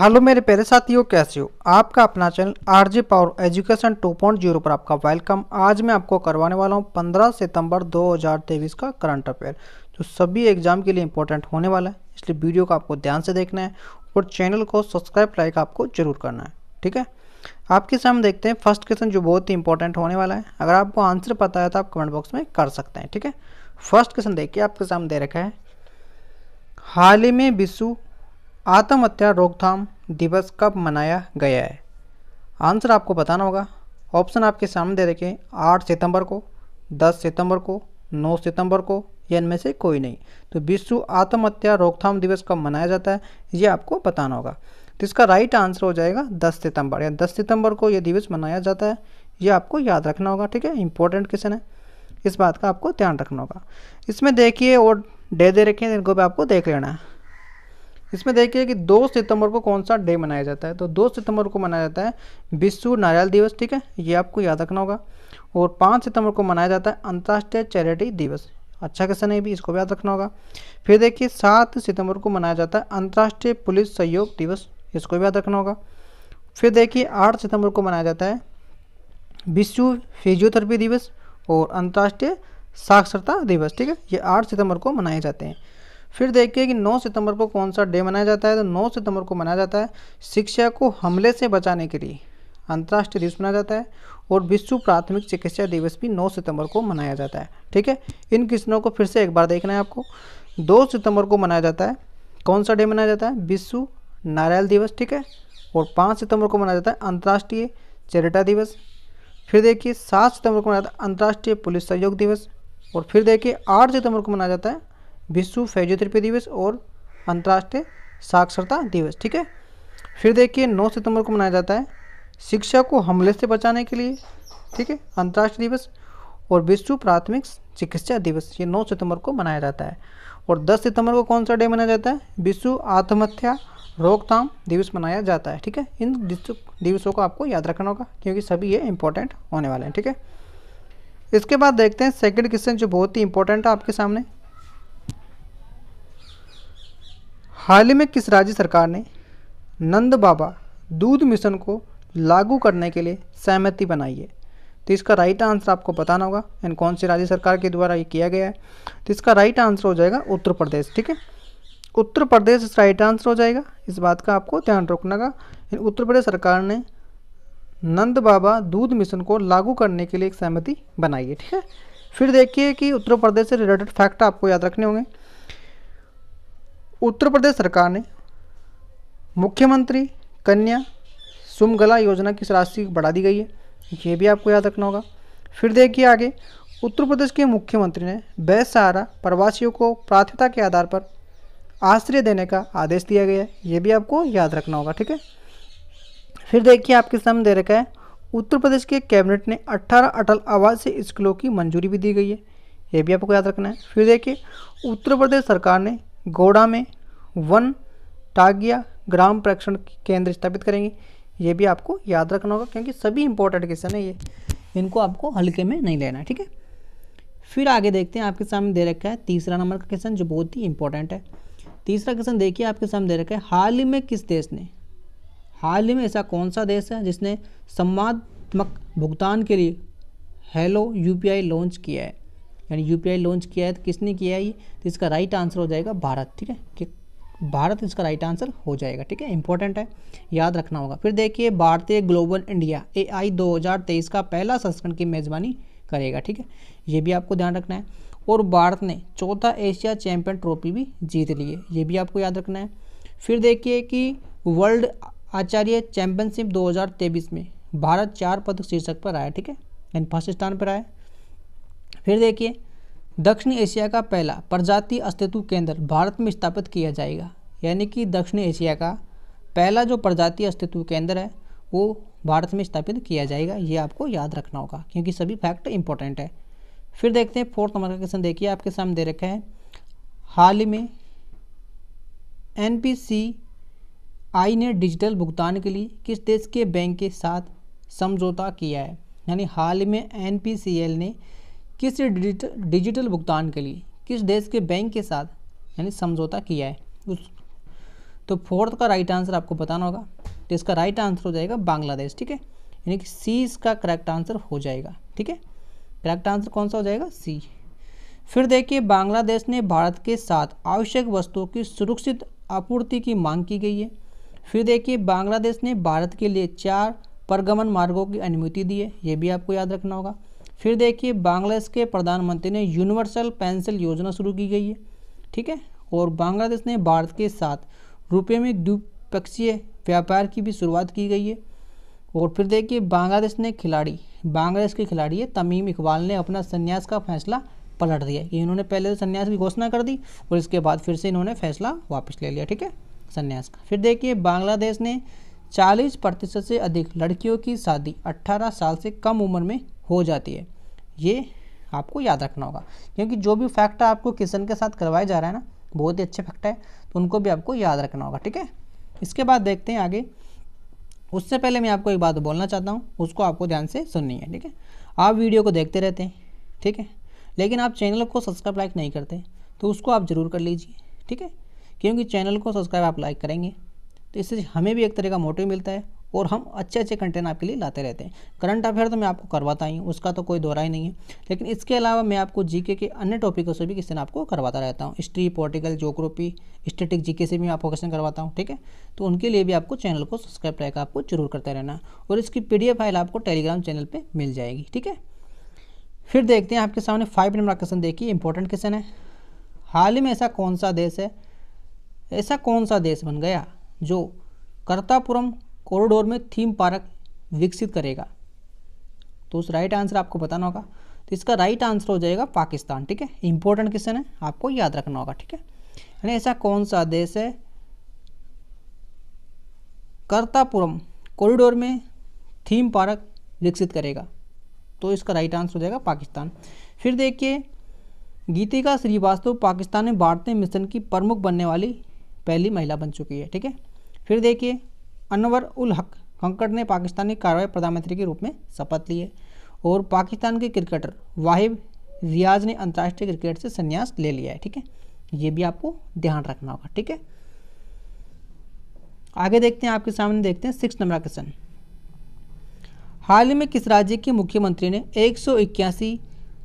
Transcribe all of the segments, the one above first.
hello मेरे प्यारे साथियों कैसे हो आपका अपना चैनल आरजे पावर एजुकेशन 2.0 पर आपका वेलकम आज मैं आपको करवाने वाला हूं 15 सितंबर 2023 का करंट अफेयर जो सभी एग्जाम के लिए इंपॉर्टेंट होने वाला है इसलिए वीडियो को आपको ध्यान से देखना है और चैनल को सब्सक्राइब लाइक आपको जरूर करना है ठीक है आपके सामने देखते हैं फर्स्ट क्वेश्चन जो बहुत ही इंपॉर्टेंट होने वाला है अगर आपको आंसर पता है तो आप कमेंट बॉक्स में कर सकते हैं ठीक है फर्स्ट क्वेश्चन देखिए आपके सामने दे रखा है हाल ही में विश्व आत्महत्या रोकथाम दिवस कब मनाया गया है आंसर आपको बताना होगा ऑप्शन आपके सामने दे रखे आठ सितंबर को दस सितंबर को नौ सितंबर को या इनमें से कोई नहीं तो विश्व आत्महत्या रोकथाम दिवस कब मनाया जाता है ये आपको बताना होगा तो इसका राइट आंसर हो जाएगा दस सितंबर या दस सितंबर को यह दिवस मनाया जाता है ये आपको याद रखना होगा ठीक है इंपॉर्टेंट क्वेश्चन है इस बात का आपको ध्यान रखना होगा इसमें देखिए और डे दे, दे रखे हैं इनको भी आपको देख लेना है इसमें देखिए कि दो सितंबर को कौन सा डे मनाया जाता है तो दो सितंबर को मनाया जाता है विश्व नारियल दिवस ठीक है ये आपको याद रखना होगा और पाँच सितंबर को मनाया जाता है अंतर्राष्ट्रीय चैरिटी दिवस अच्छा क्वेश्चन है भी इसको भी याद रखना होगा फिर देखिए सात सितंबर को मनाया जाता है अंतर्राष्ट्रीय पुलिस सहयोग दिवस इसको भी याद रखना होगा फिर देखिए आठ सितंबर को मनाया जाता है विश्व फिजियोथेरेपी दिवस और अंतर्राष्ट्रीय साक्षरता दिवस ठीक है ये आठ सितंबर को मनाए जाते हैं फिर देखिए कि 9 सितंबर को कौन सा डे मनाया जाता है तो 9 सितंबर को मनाया जाता है शिक्षा को हमले से बचाने के लिए अंतर्राष्ट्रीय दिवस मनाया जाता है और विश्व प्राथमिक चिकित्सा दिवस भी 9 सितंबर को मनाया जाता है ठीक है इन किस्मों को फिर से एक बार देखना है आपको 2 सितंबर को मनाया जाता है कौन सा डे मनाया जाता है विश्व नारायण दिवस ठीक है और पाँच सितंबर को मनाया जाता है अंतर्राष्ट्रीय चरिटा दिवस फिर देखिए सात सितंबर को मनाया जाता है अंतर्राष्ट्रीय पुलिस सहयोग दिवस और फिर देखिए आठ सितंबर को मनाया जाता है विश्व फिजियोथेरेपी दिवस और अंतर्राष्ट्रीय साक्षरता दिवस ठीक है फिर देखिए 9 सितंबर को मनाया जाता है शिक्षा को हमले से बचाने के लिए ठीक है अंतर्राष्ट्रीय दिवस और विश्व प्राथमिक चिकित्सा दिवस ये 9 सितंबर को मनाया जाता है और 10 सितंबर को कौन सा डे मनाया जाता है विश्व आत्महत्या रोकथाम दिवस मनाया जाता है ठीक है इन दिवसों को आपको याद रखना होगा क्योंकि सभी ये इंपॉर्टेंट होने वाले हैं ठीक है इसके बाद देखते हैं सेकेंड क्वेश्चन जो बहुत ही इंपॉर्टेंट है आपके सामने हाल ही में किस राज्य सरकार ने नंद बाबा दूध मिशन को लागू करने के लिए सहमति बनाई है तो इसका राइट आंसर आपको बताना होगा एंड कौन सी राज्य सरकार के द्वारा ये किया गया है तो इसका राइट आंसर हो जाएगा उत्तर प्रदेश ठीक है उत्तर प्रदेश इसका राइट आंसर हो जाएगा इस बात का आपको ध्यान रखना का उत्तर प्रदेश सरकार ने नंद बाबा दूध मिशन को लागू करने के लिए एक सहमति बनाई है ठीक है फिर देखिए कि उत्तर प्रदेश से रिलेटेड फैक्ट आपको याद रखने होंगे उत्तर प्रदेश सरकार ने मुख्यमंत्री कन्या सुमगला योजना की राशि बढ़ा दी गई है ये भी आपको याद रखना होगा फिर देखिए आगे उत्तर प्रदेश के मुख्यमंत्री ने बेसहारा प्रवासियों को प्राथमिकता के आधार पर आश्रय देने का आदेश दिया गया है ये भी आपको याद रखना होगा ठीक है फिर देखिए आपके सामने दे रखा है उत्तर प्रदेश के कैबिनेट ने 18 अटल आवासीय स्कूलों की मंजूरी भी दी गई है ये भी आपको याद रखना है फिर देखिए उत्तर प्रदेश सरकार ने गोड़ा में वन टागिया ग्राम प्रेक्षण केंद्र स्थापित करेंगे ये भी आपको याद रखना होगा क्योंकि सभी इंपॉर्टेंट क्वेश्चन है ये इनको आपको हल्के में नहीं लेना है ठीक है फिर आगे देखते हैं आपके सामने दे रखा है तीसरा नंबर का क्वेश्चन जो बहुत ही इंपॉर्टेंट है तीसरा क्वेश्चन देखिए आपके सामने दे रखा है हाल ही में किस देश ने हाल ही में ऐसा कौन सा देश है जिसने संवादत्मक भुगतान के लिए हेलो यूपीआई लॉन्च किया है यानी यू लॉन्च किया है तो किसने किया है ये तो इसका राइट आंसर हो जाएगा भारत ठीक है कि भारत इसका राइट आंसर हो जाएगा ठीक है इंपॉर्टेंट है याद रखना होगा फिर देखिए भारतीय ग्लोबल इंडिया ए आई का पहला संस्करण की मेज़बानी करेगा ठीक है ये भी आपको ध्यान रखना है और भारत ने चौथा एशिया चैंपियन ट्रॉफी भी जीत ली है ये भी आपको याद रखना है फिर देखिए कि वर्ल्ड आचार्य चैंपियनशिप 2023 में भारत चार पदक शीर्षक पर आया ठीक है एंड फर्स्ट स्थान पर आया फिर देखिए दक्षिण एशिया का पहला प्रजाति अस्तित्व केंद्र भारत में स्थापित किया जाएगा यानी कि दक्षिण एशिया का पहला जो प्रजाति अस्तित्व केंद्र है वो भारत में स्थापित किया जाएगा ये आपको याद रखना होगा क्योंकि सभी फैक्ट इंपॉर्टेंट है फिर देखते हैं फोर्थ नंबर का क्वेश्चन देखिए आपके सामने दे रखा है हाल ही में एन आई ने डिजिटल भुगतान के लिए किस देश के बैंक के साथ समझौता किया है यानी हाल ही में एन ने किस डिजिटल भुगतान के लिए किस देश के बैंक के साथ यानी समझौता किया है उस तो फोर्थ का राइट आंसर आपको बताना होगा तो इसका राइट आंसर हो जाएगा बांग्लादेश ठीक है यानी कि सी इसका करेक्ट आंसर हो जाएगा ठीक है करेक्ट आंसर कौन सा हो जाएगा सी फिर देखिए बांग्लादेश ने भारत के साथ आवश्यक वस्तुओं की सुरक्षित आपूर्ति की मांग की गई है फिर देखिए बांग्लादेश ने भारत के लिए चार परगमन मार्गों की अनुमति दी है ये भी आपको याद रखना होगा फिर देखिए बांग्लादेश के प्रधानमंत्री ने यूनिवर्सल पेंशन योजना शुरू की गई है ठीक है और बांग्लादेश ने भारत के साथ रुपये में द्विपक्षीय व्यापार की भी शुरुआत की गई है और फिर देखिए बांग्लादेश ने खिलाड़ी बांग्लादेश के खिलाड़ी तमीम इकबाल ने अपना संन्यास का फैसला पलट दिया ये इन्होंने पहले तो संन्यास की घोषणा कर दी और इसके बाद फिर से इन्होंने फैसला वापस ले लिया ठीक है संन्यास का फिर देखिए बांग्लादेश ने 40 प्रतिशत से अधिक लड़कियों की शादी 18 साल से कम उम्र में हो जाती है ये आपको याद रखना होगा क्योंकि जो भी फैक्ट आपको क्वेश्चन के साथ करवाया जा रहा है ना बहुत ही अच्छे फैक्ट है तो उनको भी आपको याद रखना होगा ठीक है इसके बाद देखते हैं आगे उससे पहले मैं आपको एक बात बोलना चाहता हूँ उसको आपको ध्यान से सुननी है ठीक है आप वीडियो को देखते रहते हैं ठीक है लेकिन आप चैनल को सब्सक्राइब लाइक नहीं करते तो उसको आप ज़रूर कर लीजिए ठीक है क्योंकि चैनल को सब्सक्राइब आप लाइक करेंगे तो इससे हमें भी एक तरह का मोटिव मिलता है और हम अच्छे अच्छे कंटेंट आपके लिए लाते रहते हैं करंट अफेयर तो मैं आपको करवाता ही हूँ उसका तो कोई दोहरा ही नहीं है लेकिन इसके अलावा मैं आपको जीके के अन्य टॉपिकों से भी क्वेश्चन आपको करवाता रहता हूँ history political geography static GK से भी मैं आपको क्वेश्चन करवाता हूँ ठीक है तो उनके लिए भी आपको चैनल को सब्सक्राइब रहेगा आपको जरूर करते रहना और इसकी पी फाइल आपको टेलीग्राम चैनल पर मिल जाएगी ठीक है फिर देखते हैं आपके सामने फाइव नंबर क्वेश्चन देखिए इंपॉर्टेंट क्वेश्चन है हाल ही में ऐसा कौन सा देश है ऐसा कौन सा देश बन गया जो करतापुरम कॉरिडोर में थीम पार्क विकसित करेगा तो उस राइट आंसर आपको बताना होगा तो इसका राइट आंसर हो जाएगा पाकिस्तान ठीक है इंपॉर्टेंट क्वेश्चन है आपको याद रखना होगा ठीक है यानी ऐसा कौन सा देश है करतापुरम कॉरिडोर में थीम पार्क विकसित करेगा तो इसका राइट आंसर हो जाएगा पाकिस्तान फिर देखिए गीतिका श्रीवास्तव पाकिस्तान में भारतीय मिशन की प्रमुख बनने वाली पहली महिला बन चुकी है ठीक है फिर देखिए अनवर उल हक कंकड़ ने पाकिस्तानी कार्रवाई प्रधानमंत्री के रूप में शपथ ली है और पाकिस्तान के क्रिकेटर वाहिब रियाज ने अंतर्राष्ट्रीय क्रिकेट से संन्यास ले लिया है ठीक है ये भी आपको ध्यान रखना होगा ठीक है आगे देखते हैं आपके सामने देखते हैं सिक्स नंबर क्वेश्चन हाल ही में किस राज्य के मुख्यमंत्री ने एक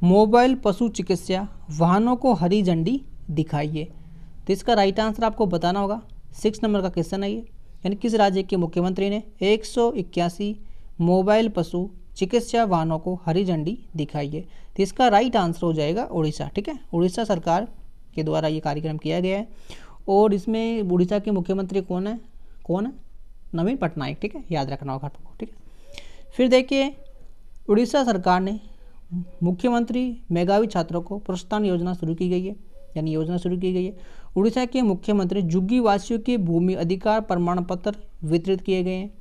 मोबाइल पशु चिकित्सा वाहनों को हरी झंडी दिखाई है तो इसका राइट आंसर आपको बताना होगा सिक्स नंबर का क्वेश्चन है ये यानी किस राज्य के मुख्यमंत्री ने एक मोबाइल पशु चिकित्सा वाहनों को हरी झंडी दिखाई है तो इसका राइट आंसर हो जाएगा उड़ीसा ठीक है उड़ीसा सरकार के द्वारा ये कार्यक्रम किया गया है और इसमें उड़ीसा के मुख्यमंत्री कौन है कौन है नवीन पटनायक ठीक है याद रखना होगा आपको ठीक है फिर देखिए उड़ीसा सरकार ने मुख्यमंत्री मेगावी छात्रों को प्रोत्साहन योजना शुरू की गई है यानी योजना शुरू की गई है उड़ीसा के मुख्यमंत्री जुग्गी वासियों के भूमि अधिकार प्रमाण पत्र वितरित किए गए हैं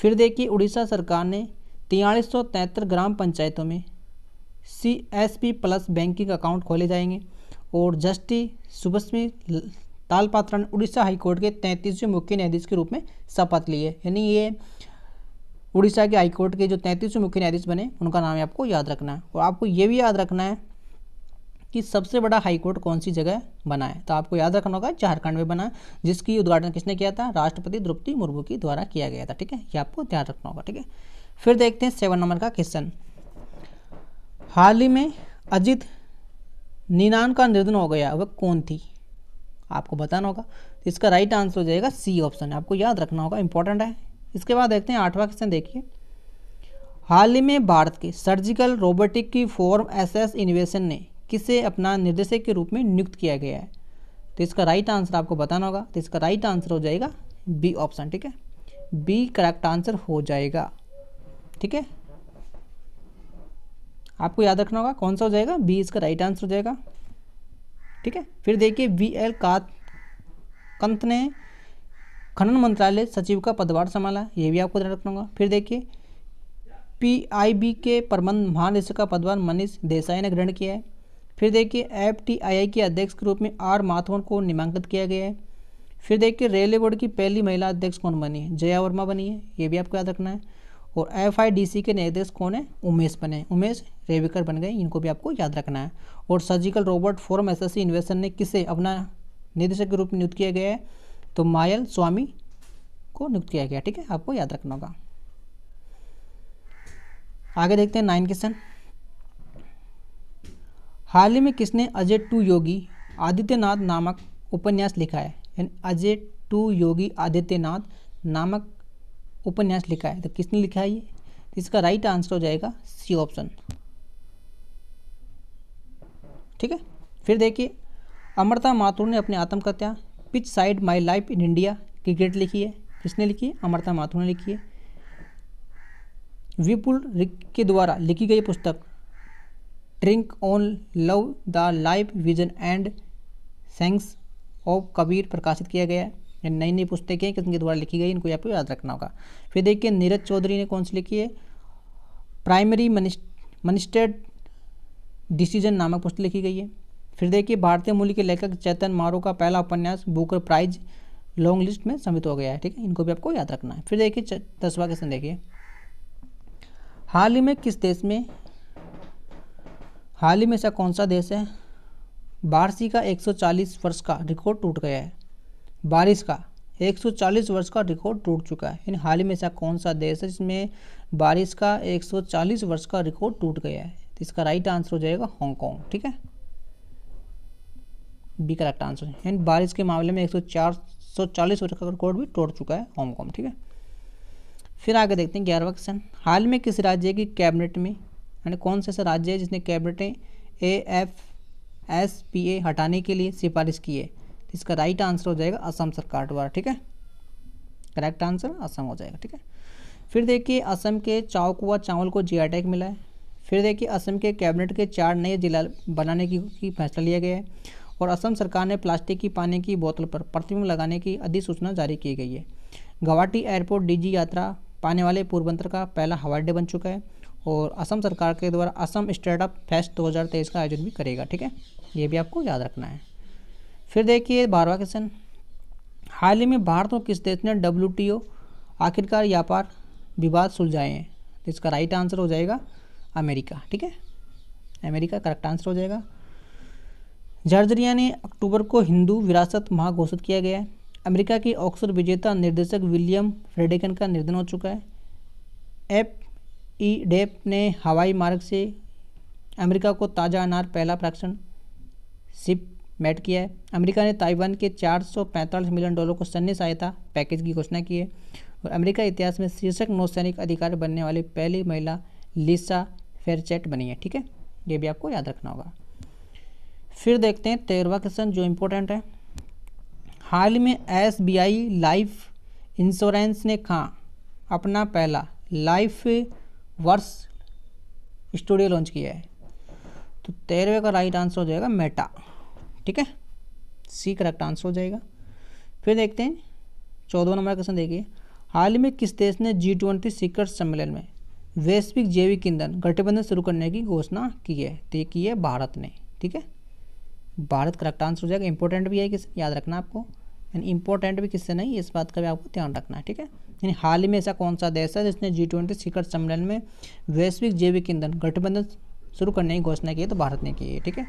फिर देखिए उड़ीसा सरकार ने तिहालीस ग्राम पंचायतों में C S P plus banking account खोले जाएंगे और जस्टिस सुभस्मी तालपात्रा ने उड़ीसा हाईकोर्ट के तैंतीसवें मुख्य न्यायाधीश के रूप में शपथ ली है यानी ये उड़ीसा के हाईकोर्ट के जो तैंतीसवें मुख्य न्यायाधीश बने उनका नाम आपको याद रखना है और आपको ये भी याद रखना है कि सबसे बड़ा हाईकोर्ट कौन सी जगह बना है तो आपको याद रखना होगा झारखंड में बना जिसकी उद्घाटन किसने किया था राष्ट्रपति द्रौपदी मुर्मू के द्वारा किया गया था ठीक है ये आपको ध्यान रखना होगा ठीक है फिर देखते हैं सेवन नंबर का क्वेश्चन हाल ही में अजित नीनान का निर्धन हो गया वह कौन थी आपको बताना होगा तो इसका राइट आंसर हो जाएगा सी ऑप्शन आपको याद रखना होगा इंपॉर्टेंट है इसके बाद देखते हैं आठवां क्वेश्चन देखिए हाल ही में भारत के सर्जिकल रोबोटिक की फॉर्म एसएस इनोवेशन ने किसे अपना निर्देशक के रूप में नियुक्त किया गया है तो इसका राइट आंसर आपको बताना होगा तो इसका राइट आंसर हो जाएगा बी ऑप्शन ठीक है बी करेक्ट आंसर हो जाएगा ठीक है आपको याद रखना होगा कौन सा हो जाएगा बी इसका राइट आंसर हो जाएगा ठीक है फिर देखिए वी एल कांत ने खनन मंत्रालय सचिव का पदभार संभाला ये भी आपको ध्यान रखना होगा फिर देखिए पीआईबी के प्रबंध महानिदेशक का पदभार मनीष देसाई ने ग्रहण किया है फिर देखिए एफ टी आई आई के अध्यक्ष के रूप में आर माथवन को नामांकित किया गया है फिर देखिए रेलवे बोर्ड की पहली महिला अध्यक्ष कौन बनी है जया वर्मा बनी है ये भी आपको याद रखना है और एफ आई डी सी के नए अध्यक्ष कौन है उमेश बने उमेश रेविकर बन गए इनको भी आपको याद रखना है और surgical robot firm S S investor ने किसे अपना निदेशक के रूप में नियुक्त किया गया है तो मायल स्वामी को नियुक्त किया गया ठीक है आपको याद रखना होगा आगे देखते हैं नाइन क्वेश्चन हाल ही में किसने अजय टू योगी आदित्यनाथ नामक उपन्यास लिखा है यानी अजय टू योगी आदित्यनाथ नामक उपन्यास लिखा है तो किसने लिखा है ये तो इसका राइट आंसर हो जाएगा सी ऑप्शन ठीक है फिर देखिए अमृता माथुर ने अपने आत्मकथ्या pitch side my life in India cricket लिखी है किसने लिखी है अमृता माथुर ने लिखी है विपुल रिक के द्वारा लिखी गई पुस्तक drink on love the life vision and songs of Kabir प्रकाशित किया गया है नई नई पुस्तकें किसके द्वारा लिखी गई इनको आपको याद रखना होगा फिर देखिए नीरज चौधरी ने कौन सी लिखी है प्राइमरी मनिस्टेड डिसीजन नामक पुस्तक लिखी गई है फिर देखिए भारतीय मूल्य के लेखक चेतन मारो का पहला उपन्यास बुकर प्राइज लॉन्ग लिस्ट में सम्मिलित हो गया है ठीक है इनको भी आपको याद रखना है फिर देखिए दसवा क्वेश्चन देखिए हाल ही में किस देश में हाल ही में ऐसा कौन सा देश है बारसी का 140 वर्ष का रिकॉर्ड टूट गया है बारिश का 140 वर्ष का रिकॉर्ड टूट चुका है इन हाल ही में ऐसा कौन सा देश है जिसमें बारिश का 140 वर्ष का रिकॉर्ड टूट गया है तो इसका राइट आंसर हो जाएगा हांगकॉन्ग ठीक है बी करेक्ट आंसर है बारिश के मामले में एक 140 वर्ष का रिकॉर्ड भी टूट चुका है हांगकॉन्ग ठीक है फिर आगे देखते हैं ग्यारहवा क्वेश्चन हाल में किस राज्य की कैबिनेट में यानी कौन सा ऐसा राज्य है जिसने कैबिनेट ने A F S P A हटाने के लिए सिफारिश की है इसका राइट आंसर हो जाएगा असम सरकार द्वारा ठीक है करेक्ट आंसर असम हो जाएगा ठीक है फिर देखिए असम के चाउकुआ चावल को जी टैग e मिला है फिर देखिए असम के कैबिनेट के चार नए जिला बनाने की, की फैसला लिया गया है और असम सरकार ने प्लास्टिक की पानी की बोतल पर प्रतिबंध लगाने की अधिसूचना जारी की गई है गुवाहाटी एयरपोर्ट डीजी यात्रा पाने वाले पूर्वंतर का पहला हवाई अड्डे बन चुका है और असम सरकार के द्वारा असम स्टार्टअप फेस्ट 2023 का आयोजन भी करेगा ठीक है ये भी आपको याद रखना है फिर देखिए बारहवा क्वेश्चन हाल ही में भारत और किस देश ने डब्ल्यू आखिरकार व्यापार विवाद सुलझाए हैं तो इसका राइट आंसर हो जाएगा अमेरिका ठीक है अमेरिका करेक्ट आंसर हो जाएगा जर्जरिया ने अक्टूबर को हिंदू विरासत महा घोषित किया गया है अमेरिका के ऑक्सफोर्ड विजेता निर्देशक विलियम फ्रेडिकन का निर्धन हो चुका है एप ई डेप ने हवाई मार्ग से अमेरिका को ताज़ा अनार पहला प्राक्षण शिप मेट किया है अमेरिका ने ताइवान के 445 मिलियन डॉलर को सैन्य सहायता पैकेज की घोषणा की है और अमेरिका इतिहास में शीर्षक नौसैनिक अधिकार बनने वाली पहली महिला लिसा फेरचेट बनी है ठीक है ये भी आपको याद रखना होगा फिर देखते हैं तेरहवा क्वेश्चन जो इम्पोर्टेंट है हाल में S B I life insurance ने कहा अपना पहला लाइफ वर्ष स्टूडियो लॉन्च किया है तो तेरहवें का राइट आंसर हो जाएगा मेटा ठीक है सी करेक्ट आंसर हो जाएगा फिर देखते हैं चौदह नंबर क्वेश्चन देखिए हाल में किस देश ने जी ट्वेंटी शिखर सम्मेलन में वैश्विक जैविक ईंधन गठबंधन शुरू करने की घोषणा की है तो ये की है भारत ने ठीक है भारत करेक्ट आंसर हो जाएगा इंपॉर्टेंट भी है कि याद रखना आपको यानी इंपॉर्टेंट भी किससे नहीं इस बात का भी आपको ध्यान रखना है ठीक है यानी हाल ही में ऐसा कौन सा देश है जिसने जी ट्वेंटी शिखर सम्मेलन में वैश्विक जैविक ईंधन गठबंधन शुरू करने की घोषणा की है तो भारत ने की है ठीक है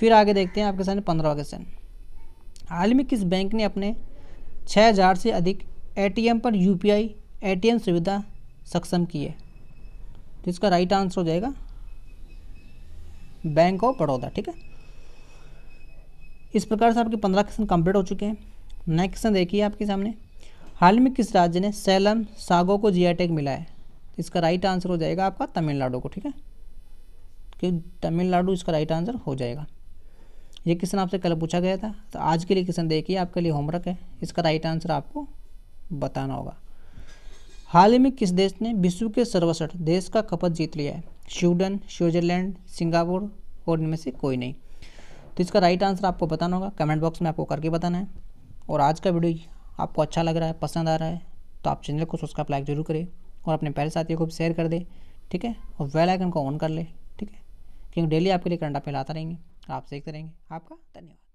फिर आगे देखते हैं आपके सामने पंद्रह क्वेश्चन हाल में किस बैंक ने अपने हज़ार से अधिक एटीएम पर यूपीआई एटीएम सुविधा सक्षम की है तो इसका राइट आंसर हो जाएगा बैंक ऑफ बड़ौदा ठीक है इस प्रकार से आपके पंद्रह क्वेश्चन कंप्लीट हो चुके हैं नेक्स्ट क्वेश्चन देखिए आपके सामने हाल में किस राज्य ने सैलम सागो को जी आई e मिला है इसका राइट आंसर हो जाएगा आपका तमिलनाडु को ठीक है क्योंकि तमिलनाडु इसका राइट आंसर हो जाएगा ये क्वेश्चन आपसे कल पूछा गया था तो आज के लिए क्वेश्चन देखिए आपके लिए होमवर्क है इसका राइट आंसर आपको बताना होगा हाल ही में किस देश ने विश्व के सर्वसठ देश का खपत जीत लिया है स्वीडन स्विट्जरलैंड सिंगापुर और इनमें से कोई नहीं तो इसका राइट आंसर आपको बताना होगा कमेंट बॉक्स में आपको करके बताना है और आज का वीडियो आपको अच्छा लग रहा है पसंद आ रहा है तो आप चैनल को सब्सक्राइब लाइक जरूर करें और अपने पहले साथियों को भी शेयर कर दें ठीक है और वेलाइकन आइकन को ऑन कर ले ठीक है क्योंकि डेली आपके लिए करंट अफेयर आता रहेंगे आप देखते रहेंगे आपका धन्यवाद